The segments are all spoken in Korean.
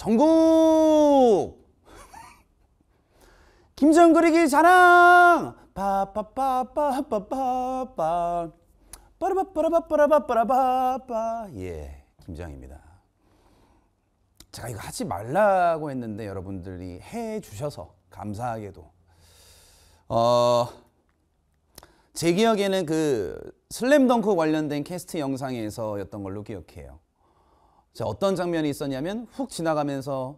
전국 김정 그리기 자랑 빠빠빠빠빠빠빠 빠라바빠라바빠라바빠빠예 김장입니다 제가 이거 하지 말라고 했는데 여러분들이 해 주셔서 감사하게도 어, 제 기억에는 그 슬램덩크 관련된 캐스트 영상에서였던 걸로 기억해요 어떤 장면이 있었냐면 훅 지나가면서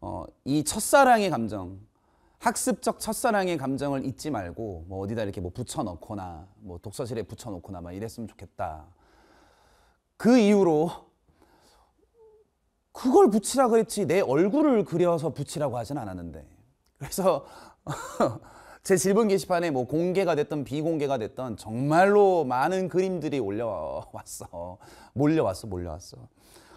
어, 이 첫사랑의 감정, 학습적 첫사랑의 감정을 잊지 말고 뭐 어디다 이렇게 뭐 붙여넣거나 뭐 독서실에 붙여놓거나 막 이랬으면 좋겠다. 그 이후로 그걸 붙이라 그랬지 내 얼굴을 그려서 붙이라고 하진 않았는데 그래서 제 질문 게시판에 뭐 공개가 됐던 비공개가 됐던 정말로 많은 그림들이 올려왔어 몰려왔어 몰려왔어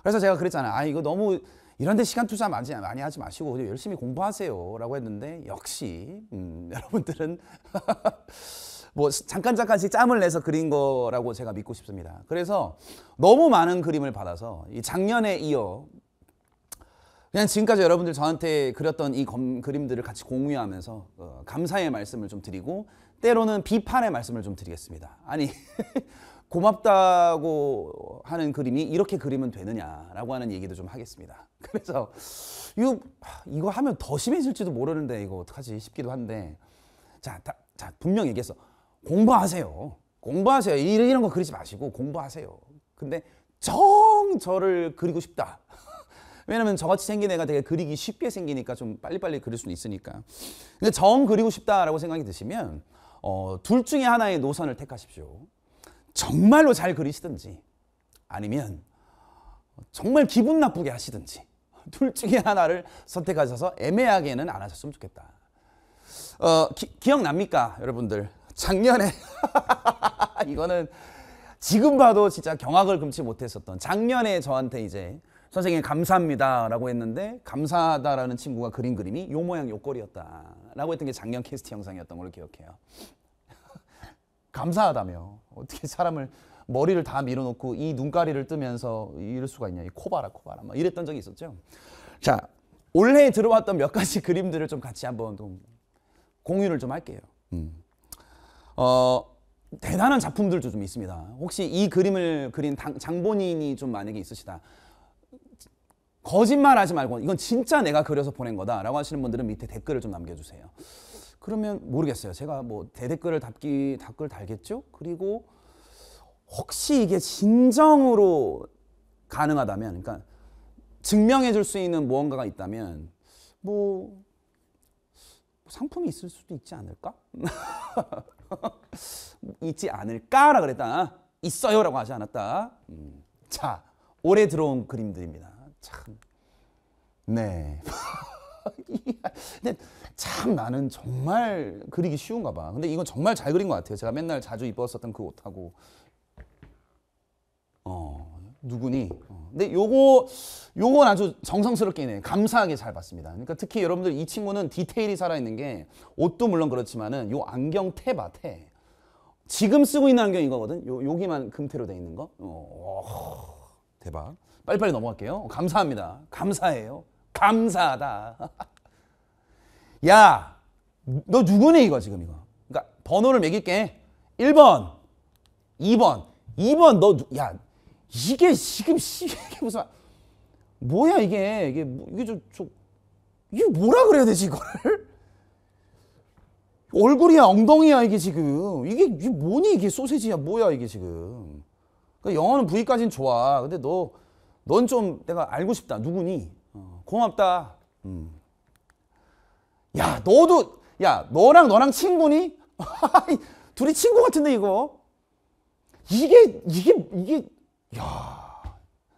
그래서 제가 그랬잖아요. 아, 이거 너무 이런데 시간 투자 많이, 많이 하지 마시고 열심히 공부하세요. 라고 했는데 역시, 음, 여러분들은 뭐 잠깐 잠깐씩 짬을 내서 그린 거라고 제가 믿고 싶습니다. 그래서 너무 많은 그림을 받아서 작년에 이어 그냥 지금까지 여러분들 저한테 그렸던 이 검, 그림들을 같이 공유하면서 어, 감사의 말씀을 좀 드리고 때로는 비판의 말씀을 좀 드리겠습니다. 아니 고맙다고 하는 그림이 이렇게 그리면 되느냐라고 하는 얘기도 좀 하겠습니다. 그래서 이거, 이거 하면 더 심해질지도 모르는데 이거 어떡하지 싶기도 한데 자, 다, 자 분명 히 얘기했어. 공부하세요. 공부하세요. 이런, 이런 거 그리지 마시고 공부하세요. 근데 정 저를 그리고 싶다. 왜냐면 저같이 생긴 애가 되게 그리기 쉽게 생기니까 좀 빨리빨리 그릴 수는 있으니까. 근데 정 그리고 싶다라고 생각이 드시면 어, 둘 중에 하나의 노선을 택하십시오. 정말로 잘 그리시든지 아니면 정말 기분 나쁘게 하시든지 둘 중에 하나를 선택하셔서 애매하게는 안 하셨으면 좋겠다. 어, 기, 기억납니까 여러분들? 작년에 이거는 지금 봐도 진짜 경악을 금치 못했었던 작년에 저한테 이제 선생님 감사합니다 라고 했는데 감사하다라는 친구가 그린 그림이 요 모양 요 꼴이었다 라고 했던 게 작년 캐스트 영상이었던 걸로 기억해요 감사하다며 어떻게 사람을 머리를 다 밀어놓고 이 눈가리를 뜨면서 이럴 수가 있냐 이 코바라 코바라 막 이랬던 적이 있었죠. 자 올해 들어왔던 몇 가지 그림들을 좀 같이 한번 좀 공유를 좀 할게요. 음. 어, 대단한 작품들도 좀 있습니다. 혹시 이 그림을 그린 당, 장본인이 좀 만약에 있으시다. 거짓말하지 말고 이건 진짜 내가 그려서 보낸 거다라고 하시는 분들은 밑에 댓글을 좀 남겨주세요. 그러면 모르겠어요. 제가 뭐 대댓글을 답기 답글 달겠죠. 그리고 혹시 이게 진정으로 가능하다면, 그러니까 증명해 줄 수 있는 무언가가 있다면, 뭐 상품이 있을 수도 있지 않을까? 있지 않을까라 그랬다. 있어요라고 하지 않았다. 음. 자, 올해 들어온 그림들입니다. 참, 네. 참 나는 정말 그리기 쉬운가 봐. 근데 이건 정말 잘 그린 것 같아요. 제가 맨날 자주 입었었던 그 옷하고 어 누구니? 어. 근데 요거 요건 아주 정성스럽게 네 감사하게 잘 봤습니다. 그러니까 특히 여러분들 이 친구는 디테일이 살아있는 게 옷도 물론 그렇지만은 요 안경 테바 테 지금 쓰고 있는 안경 이거거든. 요 여기만 금태로돼 있는 거. 어, 대박. 빨리빨리 넘어갈게요. 감사합니다. 감사해요. 감사하다. 야, 너 누구니 이거 지금 이거. 그러니까 번호를 매길게. 1번, 2번, 2번 너 누, 야, 이게 지금 이게 무슨 뭐야 이게 이게 뭐, 이게 좀, 좀 이게 뭐라 그래야 되지 이거를? 얼굴이야 엉덩이야 이게 지금 이게, 이게 뭐니 이게 소세지야 뭐야 이게 지금 그러니까 영어는 V까지는 좋아 근데 너 넌 좀 내가 알고 싶다 누구니 어, 고맙다 음. 야 너도 야 너랑 너랑 친구니? 둘이 친구 같은데 이거 이게 이게 이게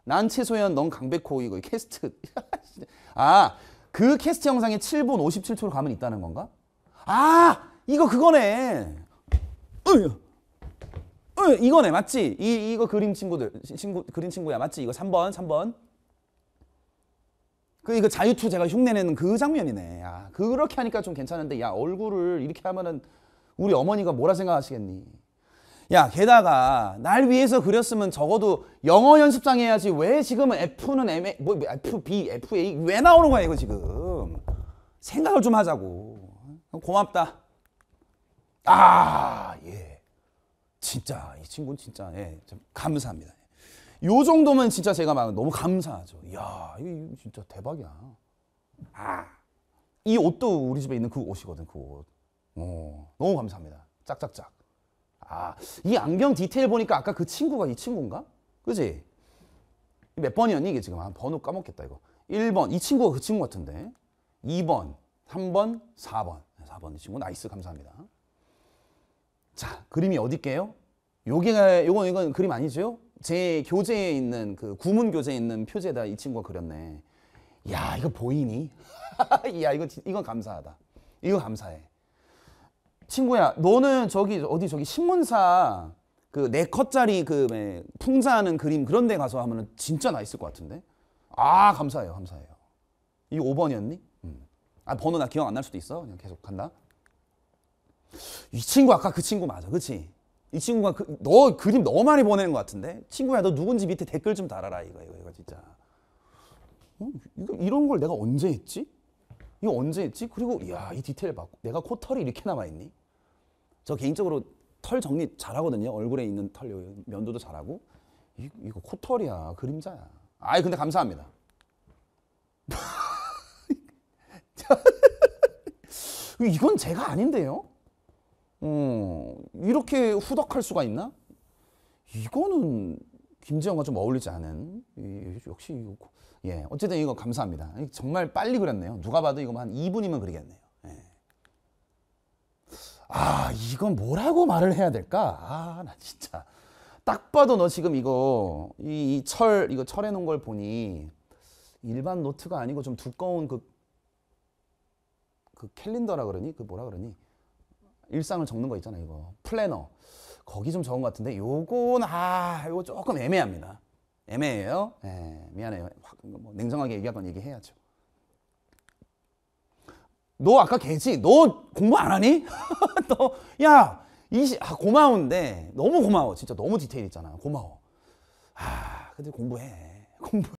야난 최소연 넌 강백호 이거 캐스트 아 그 캐스트 영상에 7분 57초로 가면 있다는 건가? 아 이거 그거네 으유. 으유. 이거네 맞지? 이, 이거 그림 친구들 친구 그림 친구야 맞지? 이거 3번 3번 그 이거 자유투 제가 흉내내는 그 장면이네. 야, 그렇게 하니까 좀 괜찮은데 야 얼굴을 이렇게 하면은 우리 어머니가 뭐라 생각하시겠니? 야 게다가 날 위해서 그렸으면 적어도 영어 연습장 해야지 왜지금 F는 M, 뭐, 뭐 F, B, F, A 왜 나오는 거야 이거 지금 생각을 좀 하자고 고맙다 아예 진짜 이 친구는 진짜 예 감사합니다 요 정도면 진짜 제가 막 너무 감사하죠. 이야, 이거 진짜 대박이야. 아, 이 옷도 우리 집에 있는 그 옷이거든, 그 옷. 오, 어, 너무 감사합니다. 짝짝짝. 아, 이 안경 디테일 보니까 아까 그 친구가 이 친구인가? 그지? 몇 번이었니, 이게 지금? 한 번호 까먹겠다, 이거. 1번, 이 친구가 그 친구 같은데. 2번, 3번, 4번. 4번 이 친구 나이스, 감사합니다. 자, 그림이 어디게요? 요게, 요건, 이건 그림 아니죠? 제 교재에 있는 그 구문 교재에 있는 표제다 이 친구가 그렸네. 야 이거 보이니? 야 이거 이건 감사하다. 이거 감사해. 친구야 너는 저기 어디 저기 신문사 그 네 컷짜리 그 풍자하는 그림 그런 데 가서 하면 은 진짜 나 있을 것 같은데? 아 감사해요 감사해요. 이 5번이었니? 음. 아 번호 나 기억 안 날 수도 있어. 그냥 계속 간다. 이 친구 아까 그 친구 맞아 그치? 이 친구가 그, 너 그림 너무 많이 보내는 것 같은데 친구야 너 누군지 밑에 댓글 좀 달아라 이거 이거 이거 진짜 어? 이거, 이런 걸 내가 언제 했지? 이거 언제 했지? 그리고 이야 이 디테일 봐 내가 코털이 이렇게 남아있니? 저 개인적으로 털 정리 잘하거든요 얼굴에 있는 털 면도도 잘하고 이, 이거 코털이야 그림자야 아이 근데 감사합니다 이건 제가 아닌데요? 어, 이렇게 후덕할 수가 있나? 이거는 김지영과 좀 어울리지 않은 역시 이거 예 어쨌든 이거 감사합니다 정말 빨리 그렸네요 누가 봐도 이거 한 2분이면 그리겠네요 예. 아 이건 뭐라고 말을 해야 될까 아나 진짜 딱 봐도 너 지금 이거 이 철 이거 철해 놓은 걸 보니 일반 노트가 아니고 좀 두꺼운 그그 그 캘린더라 그러니 그 뭐라 그러니 일상을 적는 거 있잖아요, 이거. 플래너. 거기 좀 적은 것 같은데 요건 아, 이거 조금 애매합니다. 애매해요. 예, 미안해요. 확, 뭐 냉정하게 얘기하건 얘기해야죠. 너 아까 걔지? 너 공부 안 하니? 너, 야, 이시, 아, 고마운데, 너무 고마워. 진짜 너무 디테일 있잖아. 고마워. 아, 근데 공부해. 공부